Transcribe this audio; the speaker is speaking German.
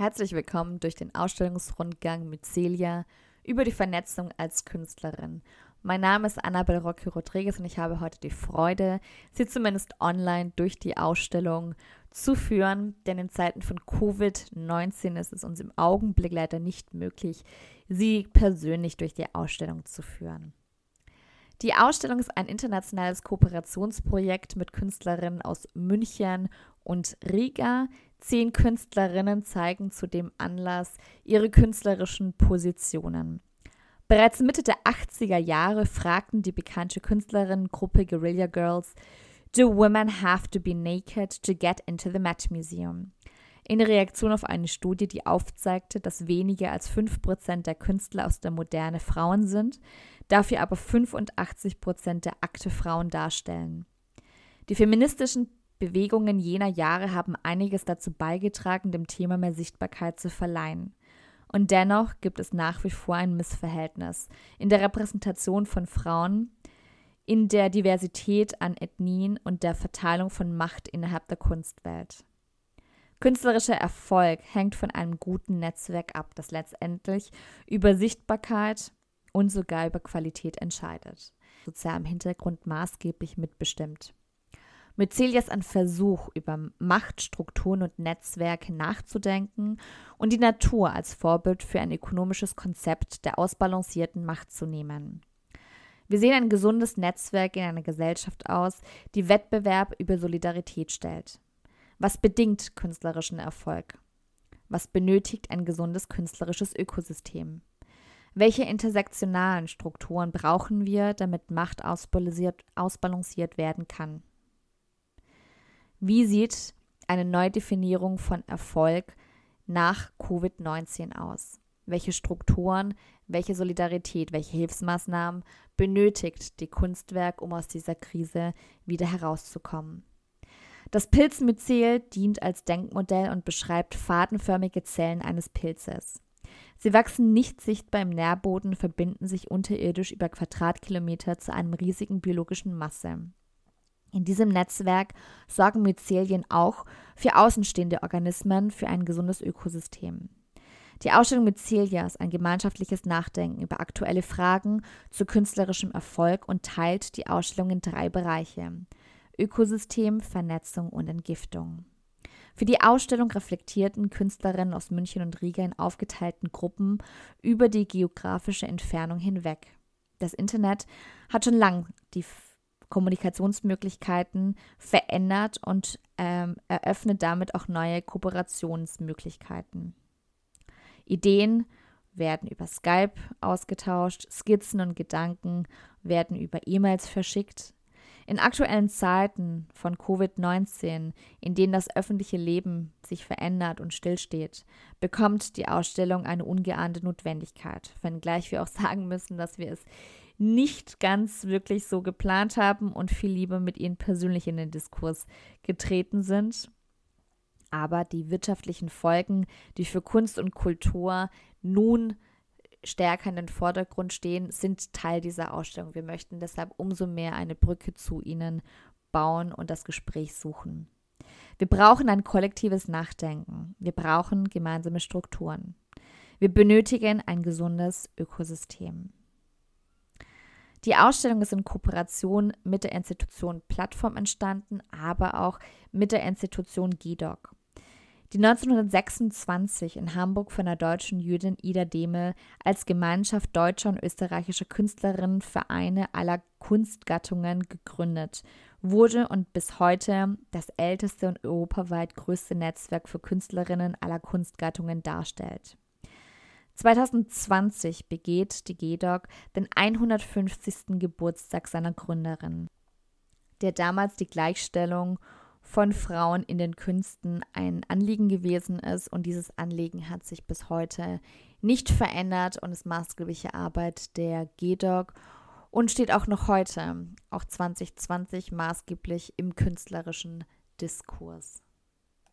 Herzlich willkommen durch den Ausstellungsrundgang mit Celia über die Vernetzung als Künstlerin. Mein Name ist Annabel Rocky Rodriguez und ich habe heute die Freude, Sie zumindest online durch die Ausstellung zu führen, denn in Zeiten von Covid-19 ist es uns im Augenblick leider nicht möglich, Sie persönlich durch die Ausstellung zu führen. Die Ausstellung ist ein internationales Kooperationsprojekt mit Künstlerinnen aus München und Riga, Zehn Künstlerinnen zeigen zu dem Anlass ihre künstlerischen Positionen. Bereits Mitte der 80er Jahre fragten die bekannte Künstlerinnengruppe Guerilla Girls, Do women have to be naked to get into the Met Museum? In Reaktion auf eine Studie, die aufzeigte, dass weniger als 5% der Künstler aus der Moderne Frauen sind, dafür aber 85% der Akte Frauen darstellen. Die feministischen Bewegungen jener Jahre haben einiges dazu beigetragen, dem Thema mehr Sichtbarkeit zu verleihen. Und dennoch gibt es nach wie vor ein Missverhältnis in der Repräsentation von Frauen, in der Diversität an Ethnien und der Verteilung von Macht innerhalb der Kunstwelt. Künstlerischer Erfolg hängt von einem guten Netzwerk ab, das letztendlich über Sichtbarkeit und sogar über Qualität entscheidet, sozial im Hintergrund maßgeblich mitbestimmt. Mit Ziel jetzt ein Versuch, über Machtstrukturen und Netzwerke nachzudenken und die Natur als Vorbild für ein ökonomisches Konzept der ausbalancierten Macht zu nehmen. Wir sehen ein gesundes Netzwerk in einer Gesellschaft aus, die Wettbewerb über Solidarität stellt. Was bedingt künstlerischen Erfolg? Was benötigt ein gesundes künstlerisches Ökosystem? Welche intersektionalen Strukturen brauchen wir, damit Macht ausbalanciert werden kann? Wie sieht eine Neudefinierung von Erfolg nach Covid-19 aus? Welche Strukturen, welche Solidarität, welche Hilfsmaßnahmen benötigt die Kunstwerk, um aus dieser Krise wieder herauszukommen? Das Pilzmyzel dient als Denkmodell und beschreibt fadenförmige Zellen eines Pilzes. Sie wachsen nicht sichtbar im Nährboden, verbinden sich unterirdisch über Quadratkilometer zu einem riesigen biologischen Masse. In diesem Netzwerk sorgen Myzelien auch für außenstehende Organismen für ein gesundes Ökosystem. Die Ausstellung Mycelia ist ein gemeinschaftliches Nachdenken über aktuelle Fragen zu künstlerischem Erfolg und teilt die Ausstellung in drei Bereiche: Ökosystem, Vernetzung und Entgiftung. Für die Ausstellung reflektierten Künstlerinnen aus München und Riga in aufgeteilten Gruppen über die geografische Entfernung hinweg. Das Internet hat schon lang die Kommunikationsmöglichkeiten verändert und ähm, eröffnet damit auch neue Kooperationsmöglichkeiten. Ideen werden über Skype ausgetauscht, Skizzen und Gedanken werden über E-Mails verschickt. In aktuellen Zeiten von Covid-19, in denen das öffentliche Leben sich verändert und stillsteht, bekommt die Ausstellung eine ungeahnte Notwendigkeit, wenngleich wir auch sagen müssen, dass wir es nicht ganz wirklich so geplant haben und viel lieber mit ihnen persönlich in den Diskurs getreten sind. Aber die wirtschaftlichen Folgen, die für Kunst und Kultur nun stärker in den Vordergrund stehen, sind Teil dieser Ausstellung. Wir möchten deshalb umso mehr eine Brücke zu ihnen bauen und das Gespräch suchen. Wir brauchen ein kollektives Nachdenken. Wir brauchen gemeinsame Strukturen. Wir benötigen ein gesundes Ökosystem. Die Ausstellung ist in Kooperation mit der Institution Plattform entstanden, aber auch mit der Institution GEDOC die 1926 in Hamburg von der deutschen Jüdin Ida Demel als Gemeinschaft deutscher und österreichischer Künstlerinnen Vereine aller Kunstgattungen gegründet wurde und bis heute das älteste und europaweit größte Netzwerk für Künstlerinnen aller Kunstgattungen darstellt. 2020 begeht die GEDOC den 150. Geburtstag seiner Gründerin, der damals die Gleichstellung von Frauen in den Künsten ein Anliegen gewesen ist und dieses Anliegen hat sich bis heute nicht verändert und ist maßgebliche Arbeit der GEDOC und steht auch noch heute, auch 2020, maßgeblich im künstlerischen Diskurs.